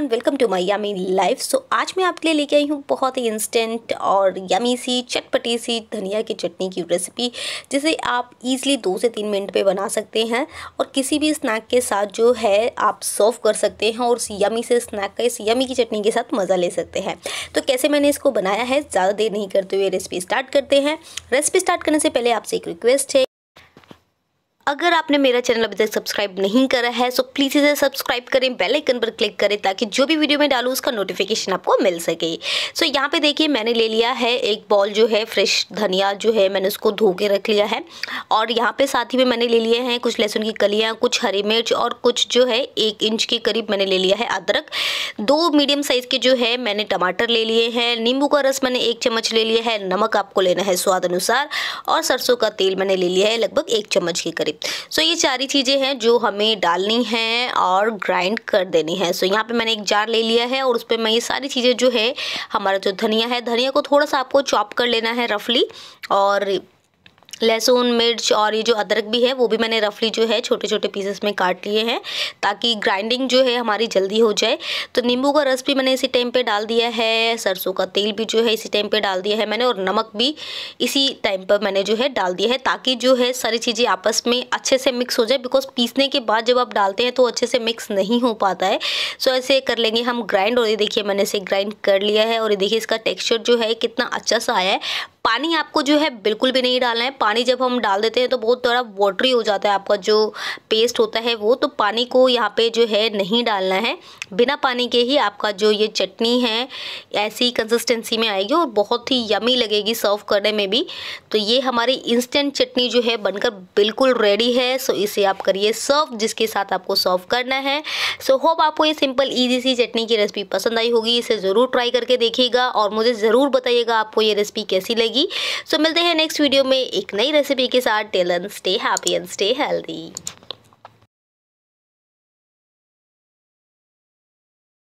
everyone welcome to my yummy life so आज मैं आपके लिए लेके आई हूँ बहुत ही इंस्टेंट और यमी सी चटपटी सी धनिया की चटनी की रेसिपी जिसे आप इजीली दो से तीन मिनट पे बना सकते हैं और किसी भी स्नैक के साथ जो है आप सर्व कर सकते हैं और यमी से स्नैक का इस यमी की चटनी के साथ मज़ा ले सकते हैं तो कैसे मैंने इसको बनाया है ज़्यादा देर नहीं करते हुए रेसिपी स्टार्ट करते हैं रेसिपी स्टार्ट करने से पहले आपसे एक रिक्वेस्ट है अगर आपने मेरा चैनल अभी तक सब्सक्राइब नहीं करा है सो प्लीज़ इसे सब्सक्राइब करें बेल आइकन पर क्लिक करें ताकि जो भी वीडियो मैं डालूँ उसका नोटिफिकेशन आपको मिल सके सो यहाँ पे देखिए मैंने ले लिया है एक बॉल जो है फ्रेश धनिया जो है मैंने उसको धो के रख लिया है और यहाँ पे साथ ही में मैंने ले लिए हैं कुछ लहसुन की कलियाँ कुछ हरी मिर्च और कुछ जो है एक इंच के करीब मैंने ले लिया है अदरक दो मीडियम साइज़ के जो है मैंने टमाटर ले लिए हैं नींबू का रस मैंने एक चम्मच ले लिया है नमक आपको लेना है स्वाद अनुसार और सरसों का तेल मैंने ले लिया है लगभग एक चम्मच के करीब सो ये सारी चीज़ें हैं जो हमें डालनी हैं और ग्राइंड कर देनी है सो यहाँ पे मैंने एक जार ले लिया है और उस पर मैं ये सारी चीज़ें जो है हमारा जो धनिया है धनिया को थोड़ा सा आपको चॉप कर लेना है रफली और लहसुन मिर्च और ये जो अदरक भी है वो भी मैंने रफली जो है छोटे छोटे पीसेस में काट लिए हैं ताकि ग्राइंडिंग जो है हमारी जल्दी हो जाए तो नींबू का रस भी मैंने इसी टाइम पे डाल दिया है सरसों का तेल भी जो है इसी टाइम पे डाल दिया है मैंने और नमक भी इसी टाइम पर मैंने जो है डाल दिया है ताकि जो है सारी चीज़ें आपस में अच्छे से मिक्स हो जाए बिकॉज पीसने के बाद जब आप डालते हैं तो अच्छे से मिक्स नहीं हो पाता है सो ऐसे कर लेंगे हम ग्राइंड और ये देखिए मैंने इसे ग्राइंड कर लिया है और ये देखिए इसका टेक्स्चर जो है कितना अच्छा सा आया है पानी आपको जो है बिल्कुल भी नहीं डालना है पानी जब हम डाल देते हैं तो बहुत थोड़ा वाटरी हो जाता है आपका जो पेस्ट होता है वो तो पानी को यहाँ पे जो है नहीं डालना है बिना पानी के ही आपका जो ये चटनी है ऐसी कंसिस्टेंसी में आएगी और बहुत ही यमी लगेगी सर्व करने में भी तो ये हमारी इंस्टेंट चटनी जो है बनकर बिल्कुल रेडी है सो इसे आप करिए सर्व जिसके साथ आपको सर्व करना है सो होप आपको ये सिंपल ईजी सी चटनी की रेसिपी पसंद आई होगी इसे ज़रूर ट्राई करके देखिएगा और मुझे ज़रूर बताइएगा आपको ये रेसिपी कैसी लगी जाएगी सो so, मिलते हैं नेक्स्ट वीडियो में एक नई रेसिपी के साथ till then stay happy and stay healthy